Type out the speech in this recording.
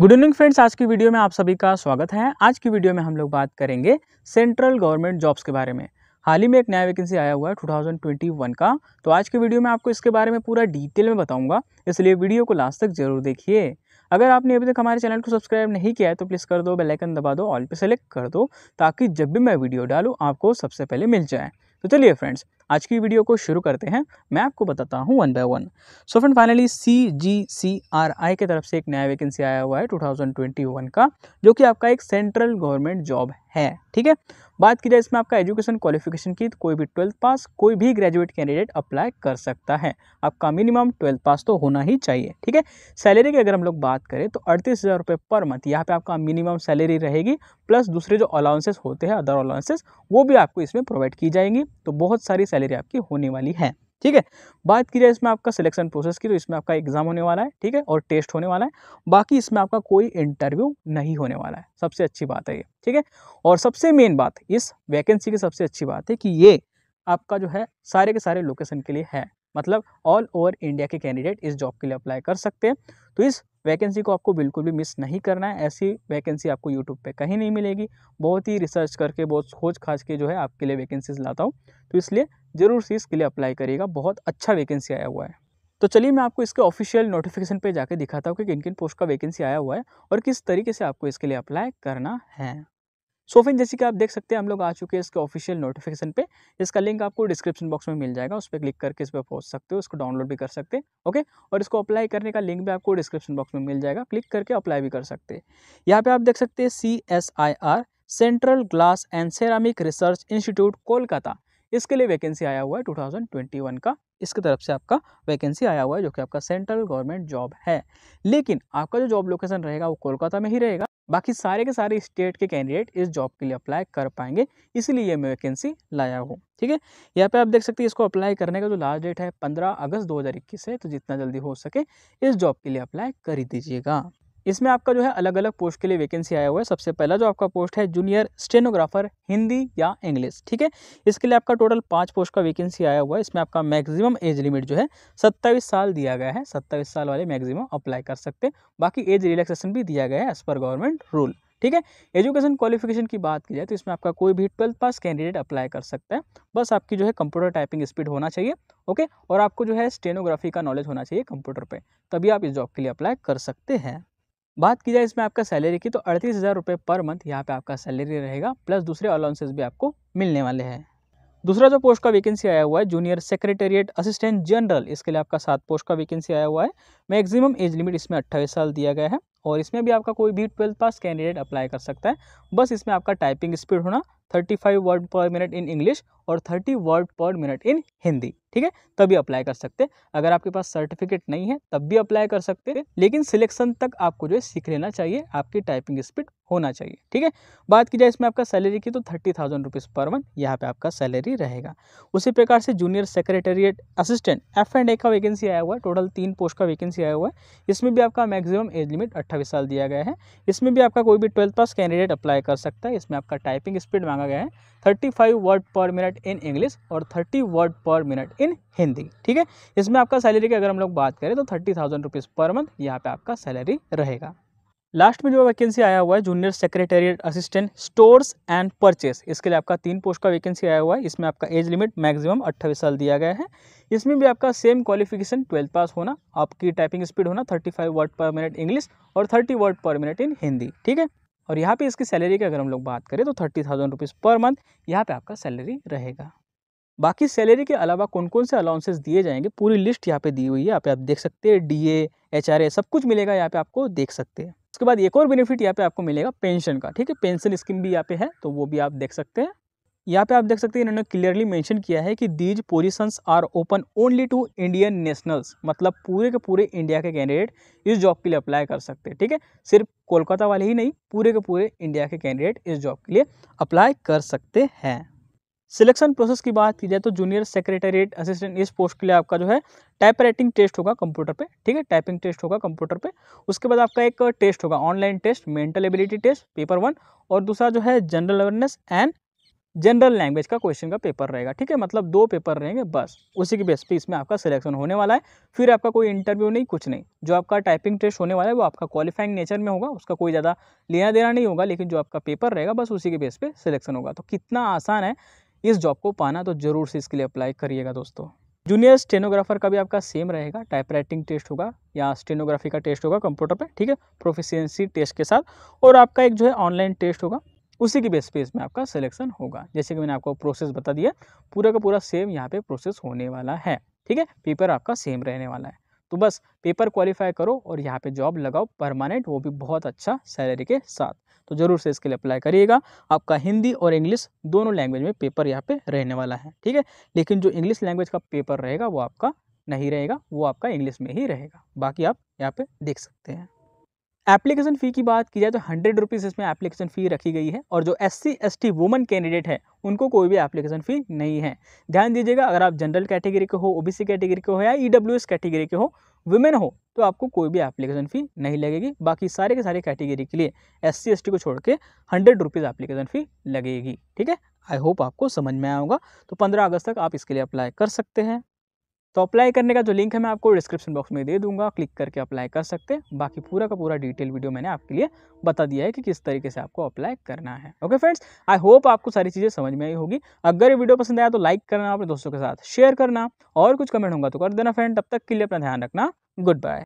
good evening friends आज की video में आप सभी का स्वागत है आज की वीडियो में हम लोग बात करेंगे सेंट्रल गवर्नमेंट जॉब्स के बारे में हाल ही में एक नया वैकेंसी आया हुआ है 2021 का तो आज की वीडियो में आपको इसके बारे में पूरा डिटेल में बताऊंगा इसलिए वीडियो को लास्ट तक जरूर देखिए अगर आपने अभी तक हमारे चैनल को सब्सक्राइब नहीं किया है तो प्लीज़ कर दो बेलाइकन दबा दो ऑल पर सेलेक्ट कर दो ताकि जब भी मैं वीडियो डालूँ आपको सबसे पहले मिल जाए तो चलिए फ्रेंड्स आज की वीडियो को शुरू करते हैं मैं आपको बताता हूँ one by one so friend finally C G C R I की तरफ से एक नया वैकेंसी आया हुआ है 2021 का जो कि आपका एक सेंट्रल गवर्नमेंट जॉब है ठीक है बात की जाए इसमें आपका एजुकेशन क्वालिफिकेशन की तो कोई भी ट्वेल्थ पास कोई भी ग्रेजुएट कैंडिडेट अप्लाई कर सकता है आपका मिनिमम ट्वेल्थ पास तो होना ही चाहिए ठीक है सैलरी की अगर हम लोग बात करें तो अड़तीस हज़ार रुपये पर मंथ यहाँ पे आपका मिनिमम सैलरी रहेगी प्लस दूसरे जो अलाउंसेस होते हैं अदर अलाउंसेस वो भी आपको इसमें प्रोवाइड की जाएंगी तो बहुत सारी सैलरी आपकी होने वाली है ठीक है बात की जाए इसमें आपका सिलेक्शन प्रोसेस की तो इसमें आपका एग्ज़ाम होने वाला है ठीक है और टेस्ट होने वाला है बाकी इसमें आपका कोई इंटरव्यू नहीं होने वाला है सबसे अच्छी बात है ये ठीक है और सबसे मेन बात इस वैकेंसी की सबसे अच्छी बात है कि ये आपका जो है सारे के सारे लोकेशन के लिए है मतलब ऑल ओवर इंडिया के कैंडिडेट इस जॉब के लिए अप्लाई कर सकते हैं तो इस वैकेंसी को आपको बिल्कुल भी मिस नहीं करना है ऐसी वैकेंसी आपको यूट्यूब पे कहीं नहीं मिलेगी बहुत ही रिसर्च करके बहुत खोज खाज के जो है आपके लिए वैकेंसीज लाता हूँ तो इसलिए ज़रूर से इसके लिए अप्लाई करिएगा बहुत अच्छा वैकेंसी आया हुआ है तो चलिए मैं आपको इसके ऑफिशियल नोटिफिकेशन पर जाकर दिखाता हूँ कि किन किन पोस्ट का वैकेंसी आया हुआ है और किस तरीके से आपको इसके लिए अप्लाई करना है सो फिर जैसे कि आप देख सकते हैं हम लोग आ चुके हैं इसके ऑफिशियल नोटिफिकेशन पे इसका लिंक आपको डिस्क्रिप्शन बॉक्स में मिल जाएगा उस पर क्लिक करके इस पर पहुंच सकते हो इसको डाउनलोड भी कर सकते हैं ओके और इसको अप्लाई करने का लिंक भी आपको डिस्क्रिप्शन बॉक्स में मिल जाएगा क्लिक करके अप्लाई भी कर सकते हैं यहाँ पे आप देख सकते हैं C S I R central glass and ceramic research institute Kolkata इसके लिए वैकेंसी आया हुआ है वन का इसकी तरफ से आपका वैकेंसी आया हुआ है जो कि आपका सेंट्रल गवर्नमेंट जॉब है लेकिन आपका जो जॉब लोकेशन रहेगा वो कोलकाता में ही रहेगा बाकी सारे के सारे स्टेट के कैंडिडेट इस जॉब के लिए अप्लाई कर पाएंगे इसलिए ये मैं वैकेंसी लाया हूँ ठीक है यहाँ पे आप देख सकते हैं इसको अप्लाई करने का जो लास्ट डेट है पंद्रह अगस्त 2021 है तो जितना जल्दी हो सके इस जॉब के लिए अप्लाई कर ही दीजिएगा इसमें आपका जो है अलग अलग पोस्ट के लिए वैकेंसी आया हुआ है सबसे पहला जो आपका पोस्ट है जूनियर स्टेनोग्राफर हिंदी या इंग्लिश ठीक है इसके लिए आपका टोटल पाँच पोस्ट का वैकेंसी आया हुआ है इसमें आपका मैक्सिमम एज लिमिट जो है सत्ताईस साल दिया गया है सत्ताईस साल वाले मैक्सिमम अप्लाई कर सकते हैं बाकी एज रिलैक्सेशन भी दिया गया है एज़ पर गवर्नमेंट रूल ठीक है एजुकेशन क्वालिफिकेशन की बात की जाए तो इसमें आपका कोई भी ट्वेल्थ पास कैंडिडेट अप्लाई कर सकता है बस आपकी जो है कंप्यूटर टाइपिंग स्पीड होना चाहिए ओके और आपको जो है स्टेनोग्राफी का नॉलेज होना चाहिए कंप्यूटर पर तभी आप इस जॉब के लिए अप्लाई कर सकते हैं बात की जाए इसमें आपका सैलरी की तो अड़तीस हज़ार रुपये पर मंथ यहाँ पे आपका सैलरी रहेगा प्लस दूसरे अलाउंसेस भी आपको मिलने वाले हैं दूसरा जो पोस्ट का वैकेंसी आया हुआ है जूनियर सेक्रेटेरिएट असिस्टेंट जनरल इसके लिए आपका सात पोस्ट का वैकेंसी आया हुआ है मैक्सिमम एज लिमिट इसमें अट्ठाईस साल दिया गया है और इसमें भी आपका कोई भी ट्वेल्थ पास कैंडिडेट अप्लाई कर सकता है बस इसमें आपका टाइपिंग स्पीड होना 35 word per minute in English और 30 word per minute in Hindi ठीक है तभी अप्लाई कर सकते अगर आपके पास सर्टिफिकेट नहीं है तब भी अप्लाई कर सकते हैं लेकिन सिलेक्शन तक आपको जो है सीख लेना चाहिए आपकी टाइपिंग स्पीड होना चाहिए ठीक है बात की जाए इसमें आपका सैलरी की तो thirty thousand rupees per month यहाँ पे आपका सैलरी रहेगा उसी प्रकार से junior secretariat assistant F and A का वैकेंसी आया हुआ है टोटल तीन पोस्ट का वैकेंसी आया हुआ है इसमें भी आपका मैक्सिमम एज लिमिट अट्ठाईस अट्ठावी साल दिया गया है इसमें भी आपका कोई भी ट्वेल्थ पास कैंडिडेट अप्लाई कर सकता है इसमें आपका टाइपिंग स्पीड मांगा गया है thirty five word per minute in English और thirty word per minute in Hindi ठीक है इसमें आपका सैलरी की अगर हम लोग बात करें तो thirty thousand rupees per month यहाँ पर आपका सैलरी रहेगा लास्ट में जो वैकेंसी आया हुआ है junior secretariat assistant stores and purchase इसके लिए आपका तीन पोस्ट का वैकेंसी आया हुआ है इसमें आपका एज लिमिट मैक्सिमम अट्ठाईस साल दिया गया है इसमें भी आपका सेम क्वालिफिकेशन ट्वेल्थ पास होना आपकी टाइपिंग स्पीड होना thirty five word per minute English और thirty word per minute in Hindi ठीक है और यहाँ पर इसकी सैलरी की अगर हम लोग बात करें तो thirty thousand rupees per month यहाँ पर आपका सैलरी रहेगा बाकी सैलरी के अलावा कौन कौन से अलाउंसेस दिए जाएंगे पूरी लिस्ट यहाँ पे दी हुई है यहाँ पे आप देख सकते हैं डीए एचआरए सब कुछ मिलेगा यहाँ पे आपको देख सकते हैं उसके बाद एक और बेनिफिट यहाँ पे आपको मिलेगा पेंशन का ठीक है पेंशन स्कीम भी यहाँ पे है तो वो भी आप देख सकते हैं यहाँ पे आप देख सकते हैं इन्होंने क्लियरली मेंशन किया है कि these positions are open only to Indian nationals मतलब पूरे के पूरे इंडिया के कैंडिडेट इस जॉब के लिए अप्लाई कर सकते हैं ठीक है सिर्फ कोलकाता वाले ही नहीं पूरे के पूरे इंडिया के कैंडिडेट इस जॉब के लिए अप्लाई कर सकते हैं सिलेक्शन प्रोसेस की बात की जाए तो जूनियर सेक्रेटरीट असिस्टेंट इस पोस्ट के लिए आपका जो है टाइप राइटिंग टेस्ट होगा कंप्यूटर पे ठीक है टाइपिंग टेस्ट होगा कंप्यूटर पे उसके बाद आपका एक टेस्ट होगा online test mental ability test paper one और दूसरा जो है general awareness and general language का क्वेश्चन का पेपर रहेगा ठीक है मतलब दो पेपर रहेंगे बस उसी के बेस पे इसमें आपका सिलेक्शन होने वाला है फिर आपका कोई इंटरव्यू नहीं कुछ नहीं जो आपका टाइपिंग टेस्ट होने वाला है वो आपका क्वालिफाइंग नेचर में होगा उसका कोई ज़्यादा लेना देना नहीं होगा लेकिन जो आपका पेपर रहेगा बस उसी के बेस पर सिलेक्शन होगा तो कितना आसान है इस जॉब को पाना तो ज़रूर से इसके लिए अप्लाई करिएगा दोस्तों जूनियर स्टेनोग्राफर का भी आपका सेम रहेगा टाइप टेस्ट होगा या स्टेनोग्राफी का टेस्ट होगा कंप्यूटर पे ठीक है प्रोफिशियंसी टेस्ट के साथ और आपका एक जो है ऑनलाइन टेस्ट होगा उसी के बेस पे इसमें आपका सिलेक्शन होगा जैसे कि मैंने आपको प्रोसेस बता दिया पूरा का पूरा सेम यहाँ पे प्रोसेस होने वाला है ठीक है पेपर आपका सेम रहने वाला है तो बस पेपर क्वालिफाई करो और यहाँ पे जॉब लगाओ परमानेंट वो भी बहुत अच्छा सैलरी के साथ तो ज़रूर से इसके लिए अप्लाई करिएगा आपका हिंदी और इंग्लिश दोनों लैंग्वेज में पेपर यहाँ पे रहने वाला है ठीक है लेकिन जो इंग्लिश लैंग्वेज का पेपर रहेगा वो आपका नहीं रहेगा वो आपका इंग्लिश में ही रहेगा बाकी आप यहाँ पे देख सकते हैं एप्लीकेशन फ़ी की बात की जाए तो हंड्रेड रुपीज़ इसमें एप्लीकेशन फ़ी रखी गई है और जो S C S T woman candidate है उनको कोई भी एप्लीकेशन फ़ी नहीं है ध्यान दीजिएगा अगर आप जनरल कैटेगरी के हो ओबीसी कैटेगरी के हो या ई डब्ल्यू एस कैटेगरी के हो वुमेन हो तो आपको कोई भी एप्लीकेशन फ़ी नहीं लगेगी बाकी सारे के सारे कैटेगरी के लिए एस सी एस टी को छोड़ के हंड्रेड रुपीज़ एप्लीकेशन फ़ी लगेगी ठीक है आई होप आपको समझ में आया होगा तो पंद्रह अगस्त तक आप इसके लिए अप्लाई कर सकते हैं तो अप्लाई करने का जो लिंक है मैं आपको डिस्क्रिप्शन बॉक्स में दे दूंगा क्लिक करके अप्लाई कर सकते हैं बाकी पूरा का पूरा डिटेल वीडियो मैंने आपके लिए बता दिया है कि किस तरीके से आपको अप्लाई करना है ओके फ्रेंड्स आई होप आपको सारी चीज़ें समझ में आई होगी अगर ये वीडियो पसंद आया तो लाइक करना अपने दोस्तों के साथ शेयर करना और कुछ कमेंट होगा तो कर देना फ्रेंड तब तक के लिए अपना ध्यान रखना गुड बाय